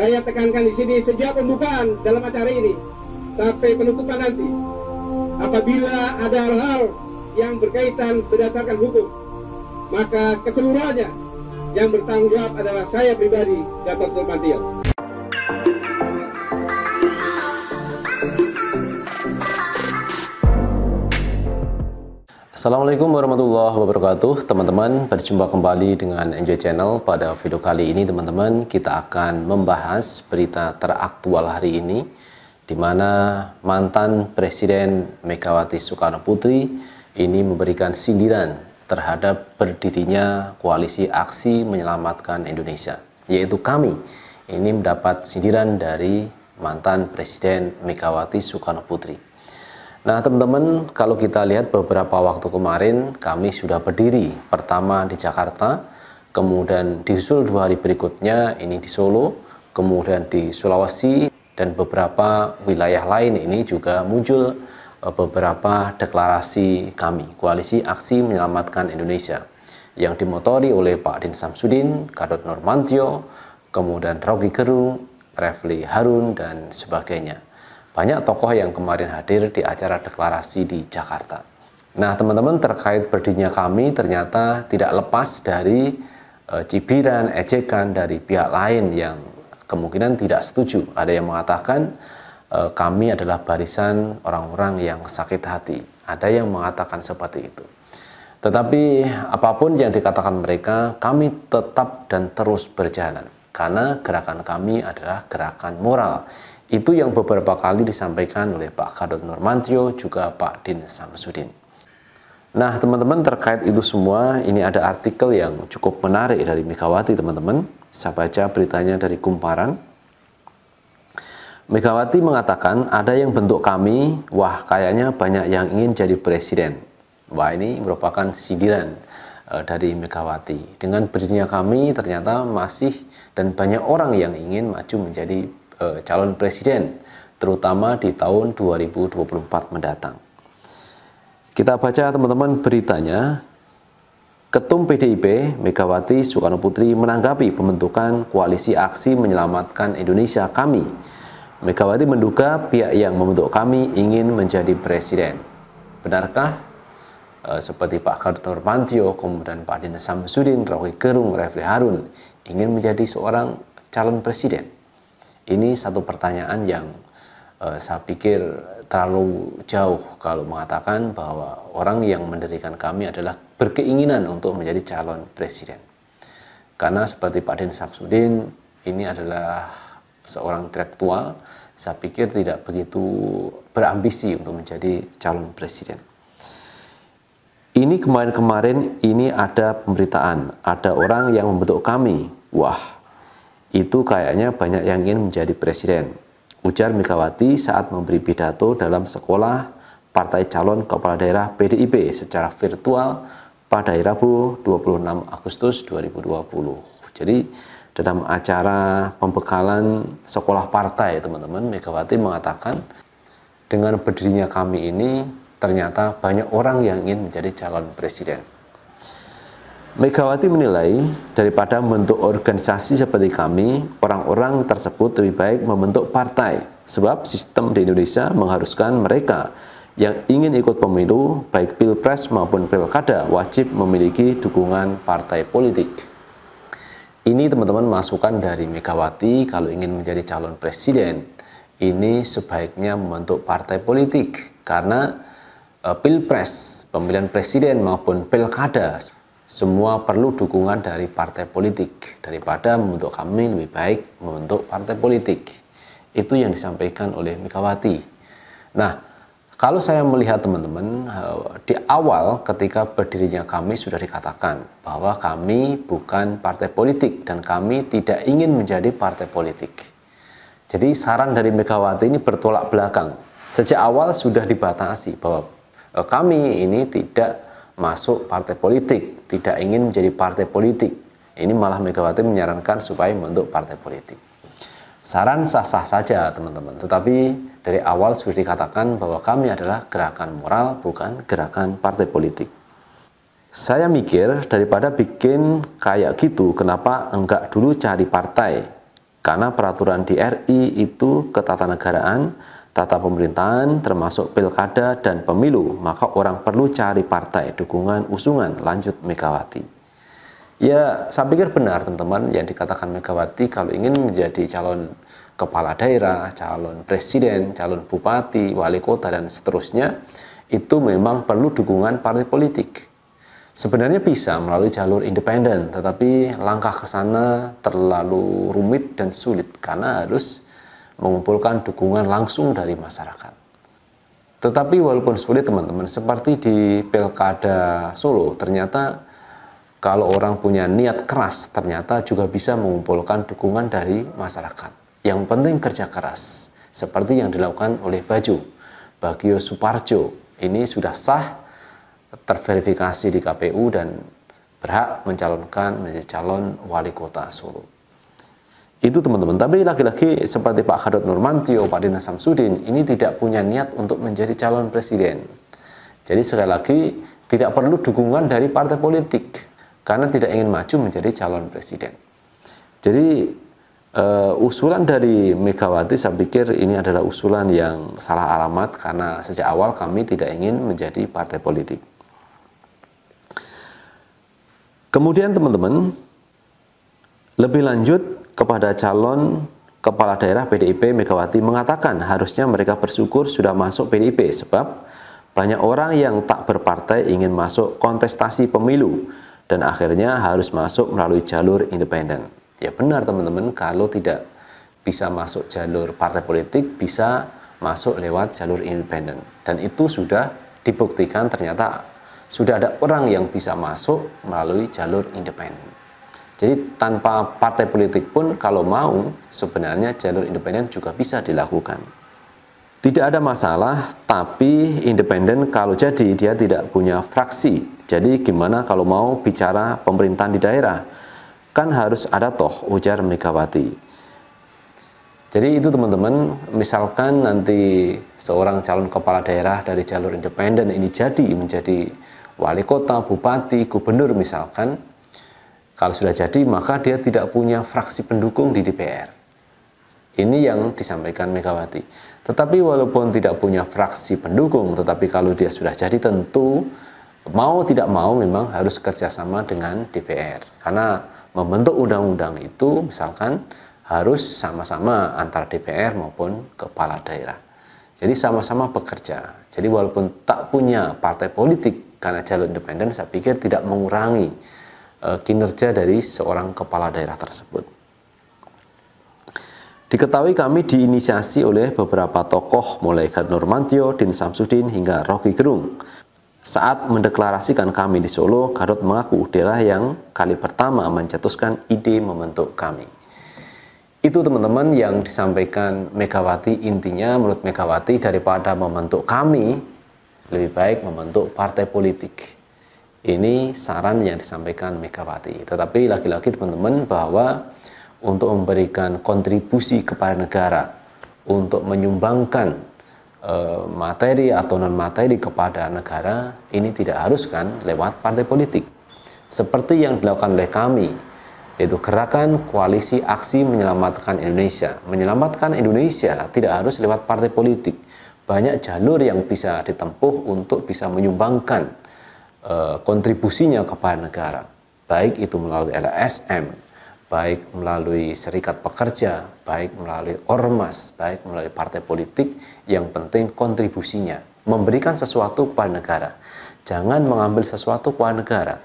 Saya tekankan di sini sejak pembukaan dalam acara ini sampai penutupan nanti. Apabila ada hal-hal yang berkaitan berdasarkan hukum, maka keseluruhannya yang bertanggung jawab adalah saya pribadi, Gatot Nurmantio. Assalamualaikum warahmatullahi wabarakatuh teman-teman berjumpa kembali dengan Enjoy Channel pada video kali ini teman-teman kita akan membahas berita teraktual hari ini di mana mantan Presiden Megawati Soekarno Putri ini memberikan sindiran terhadap berdirinya koalisi aksi menyelamatkan Indonesia yaitu kami ini mendapat sindiran dari mantan Presiden Megawati Soekarno Putri Nah, teman-teman, kalau kita lihat beberapa waktu kemarin, kami sudah berdiri pertama di Jakarta, kemudian disusul dua hari berikutnya ini di Solo, kemudian di Sulawesi, dan beberapa wilayah lain ini juga muncul e, beberapa deklarasi kami, Koalisi Aksi Menyelamatkan Indonesia, yang dimotori oleh Pak Din Samsudin, Kadot Normantio, kemudian Rogi Gerung, Refli Harun, dan sebagainya banyak tokoh yang kemarin hadir di acara deklarasi di Jakarta. Nah, teman-teman terkait berdirinya kami ternyata tidak lepas dari e, cibiran, ejekan dari pihak lain yang kemungkinan tidak setuju. Ada yang mengatakan e, kami adalah barisan orang-orang yang sakit hati. Ada yang mengatakan seperti itu. Tetapi apapun yang dikatakan mereka, kami tetap dan terus berjalan karena gerakan kami adalah gerakan moral itu yang beberapa kali disampaikan oleh Pak Kadot Normantio juga Pak Din Samsudin. Nah, teman-teman terkait itu semua, ini ada artikel yang cukup menarik dari Megawati, teman-teman. Saya baca beritanya dari Kumparan. Megawati mengatakan, ada yang bentuk kami, wah kayaknya banyak yang ingin jadi presiden. Wah, ini merupakan sindiran eh, dari Megawati. Dengan berdirinya kami ternyata masih dan banyak orang yang ingin maju menjadi calon presiden, terutama di tahun 2024 mendatang. Kita baca teman-teman beritanya, Ketum PDIP Megawati Soekarno Putri menanggapi pembentukan koalisi aksi menyelamatkan Indonesia Kami. Megawati menduga pihak yang membentuk kami ingin menjadi presiden. Benarkah? E, seperti Pak Kartor Pantio, kemudian Pak Dina Samsudin, Rauhi Gerung, Refli Harun ingin menjadi seorang calon presiden. Ini satu pertanyaan yang uh, saya pikir terlalu jauh kalau mengatakan bahwa orang yang mendirikan kami adalah berkeinginan untuk menjadi calon presiden. Karena seperti Pak Den Samsudin, ini adalah seorang intelektual, saya pikir tidak begitu berambisi untuk menjadi calon presiden. Ini kemarin-kemarin ini ada pemberitaan, ada orang yang membentuk kami. Wah, itu kayaknya banyak yang ingin menjadi presiden. Ujar Megawati saat memberi pidato dalam sekolah partai calon kepala daerah PDIP secara virtual pada hari Rabu 26 Agustus 2020. Jadi dalam acara pembekalan sekolah partai teman-teman Megawati mengatakan dengan berdirinya kami ini ternyata banyak orang yang ingin menjadi calon presiden. Megawati menilai daripada membentuk organisasi seperti kami, orang-orang tersebut lebih baik membentuk partai sebab sistem di Indonesia mengharuskan mereka yang ingin ikut pemilu baik pilpres maupun pilkada wajib memiliki dukungan partai politik. Ini teman-teman masukan dari Megawati kalau ingin menjadi calon presiden, ini sebaiknya membentuk partai politik karena eh, pilpres, pemilihan presiden maupun pilkada semua perlu dukungan dari partai politik daripada membentuk kami lebih baik membentuk partai politik. Itu yang disampaikan oleh Megawati. Nah, kalau saya melihat teman-teman eh, di awal ketika berdirinya kami sudah dikatakan bahwa kami bukan partai politik dan kami tidak ingin menjadi partai politik. Jadi saran dari Megawati ini bertolak belakang. Sejak awal sudah dibatasi bahwa eh, kami ini tidak masuk partai politik tidak ingin menjadi partai politik. Ini malah Megawati menyarankan supaya membentuk partai politik. Saran sah-sah saja teman-teman, tetapi dari awal sudah dikatakan bahwa kami adalah gerakan moral bukan gerakan partai politik. Saya mikir daripada bikin kayak gitu, kenapa enggak dulu cari partai? Karena peraturan di RI itu ketatanegaraan tata pemerintahan termasuk pilkada dan pemilu, maka orang perlu cari partai dukungan usungan lanjut Megawati. Ya, saya pikir benar teman-teman yang dikatakan Megawati kalau ingin menjadi calon kepala daerah, calon presiden, calon bupati, wali kota dan seterusnya itu memang perlu dukungan partai politik. Sebenarnya bisa melalui jalur independen, tetapi langkah ke sana terlalu rumit dan sulit karena harus mengumpulkan dukungan langsung dari masyarakat. Tetapi walaupun sulit teman-teman, seperti di Pilkada Solo, ternyata kalau orang punya niat keras, ternyata juga bisa mengumpulkan dukungan dari masyarakat. Yang penting kerja keras, seperti yang dilakukan oleh Baju. Bagio Suparjo ini sudah sah terverifikasi di KPU dan berhak mencalonkan menjadi calon wali kota Solo. Itu teman-teman. Tapi lagi-lagi seperti Pak Khadot Nurmantio, Pak Dina Samsudin, ini tidak punya niat untuk menjadi calon presiden. Jadi sekali lagi tidak perlu dukungan dari partai politik karena tidak ingin maju menjadi calon presiden. Jadi uh, usulan dari Megawati saya pikir ini adalah usulan yang salah alamat karena sejak awal kami tidak ingin menjadi partai politik. Kemudian teman-teman, lebih lanjut kepada calon kepala daerah PDIP Megawati mengatakan harusnya mereka bersyukur sudah masuk PDIP sebab banyak orang yang tak berpartai ingin masuk kontestasi pemilu dan akhirnya harus masuk melalui jalur independen. Ya benar teman-teman kalau tidak bisa masuk jalur partai politik bisa masuk lewat jalur independen dan itu sudah dibuktikan ternyata sudah ada orang yang bisa masuk melalui jalur independen. Jadi tanpa partai politik pun kalau mau sebenarnya jalur independen juga bisa dilakukan. Tidak ada masalah, tapi independen kalau jadi dia tidak punya fraksi. Jadi gimana kalau mau bicara pemerintahan di daerah? Kan harus ada toh ujar Megawati. Jadi itu teman-teman, misalkan nanti seorang calon kepala daerah dari jalur independen ini jadi menjadi wali kota, bupati, gubernur misalkan, kalau sudah jadi, maka dia tidak punya fraksi pendukung di DPR. Ini yang disampaikan Megawati. Tetapi walaupun tidak punya fraksi pendukung, tetapi kalau dia sudah jadi tentu mau tidak mau memang harus kerjasama dengan DPR. Karena membentuk undang-undang itu misalkan harus sama-sama antara DPR maupun kepala daerah. Jadi sama-sama bekerja. Jadi walaupun tak punya partai politik karena jalur independen, saya pikir tidak mengurangi Eh, kinerja dari seorang kepala daerah tersebut. Diketahui kami diinisiasi oleh beberapa tokoh mulai Gatnur Mantio, Din Samsudin hingga Rocky Gerung. Saat mendeklarasikan kami di Solo, Garut mengaku daerah yang kali pertama mencetuskan ide membentuk kami. Itu teman-teman yang disampaikan Megawati intinya menurut Megawati daripada membentuk kami lebih baik membentuk partai politik ini saran yang disampaikan Megawati. Tetapi lagi-lagi teman-teman bahwa untuk memberikan kontribusi kepada negara, untuk menyumbangkan eh, materi atau non materi kepada negara, ini tidak harus kan lewat partai politik. Seperti yang dilakukan oleh kami, yaitu gerakan koalisi aksi menyelamatkan Indonesia. Menyelamatkan Indonesia tidak harus lewat partai politik. Banyak jalur yang bisa ditempuh untuk bisa menyumbangkan Eh, kontribusinya kepada negara, baik itu melalui LSM, baik melalui serikat pekerja, baik melalui ormas, baik melalui partai politik, yang penting kontribusinya, memberikan sesuatu kepada negara. Jangan mengambil sesuatu kepada negara.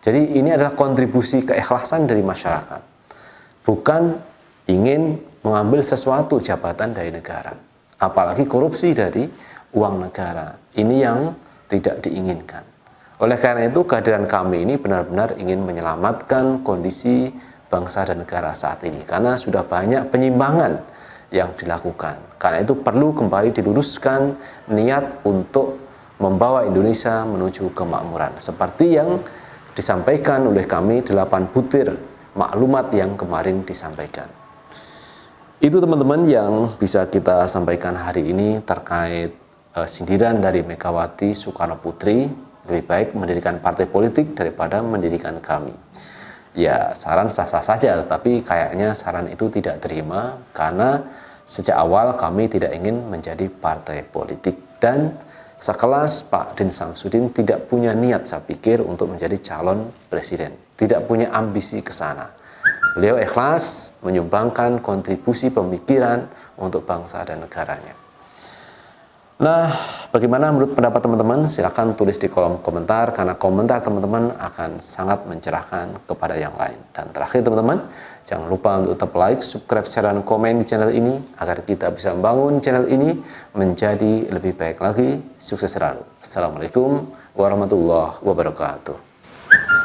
Jadi ini adalah kontribusi keikhlasan dari masyarakat. Bukan ingin mengambil sesuatu jabatan dari negara, apalagi korupsi dari uang negara. Ini yang tidak diinginkan. Oleh karena itu kehadiran kami ini benar-benar ingin menyelamatkan kondisi bangsa dan negara saat ini karena sudah banyak penyimbangan yang dilakukan. Karena itu perlu kembali diluruskan niat untuk membawa Indonesia menuju kemakmuran seperti yang disampaikan oleh kami delapan butir maklumat yang kemarin disampaikan. Itu teman-teman yang bisa kita sampaikan hari ini terkait uh, sindiran dari Megawati Soekarno Putri lebih baik mendirikan partai politik daripada mendirikan kami. Ya, saran sah-sah saja, tapi kayaknya saran itu tidak terima karena sejak awal kami tidak ingin menjadi partai politik dan sekelas Pak Din Samsudin tidak punya niat saya pikir untuk menjadi calon presiden, tidak punya ambisi ke sana. Beliau ikhlas menyumbangkan kontribusi pemikiran untuk bangsa dan negaranya. Nah, bagaimana menurut pendapat teman-teman? Silahkan tulis di kolom komentar karena komentar teman-teman akan sangat mencerahkan kepada yang lain. Dan terakhir teman-teman, jangan lupa untuk tetap like, subscribe, share, dan komen di channel ini agar kita bisa membangun channel ini menjadi lebih baik lagi. Sukses selalu. Assalamualaikum warahmatullahi wabarakatuh.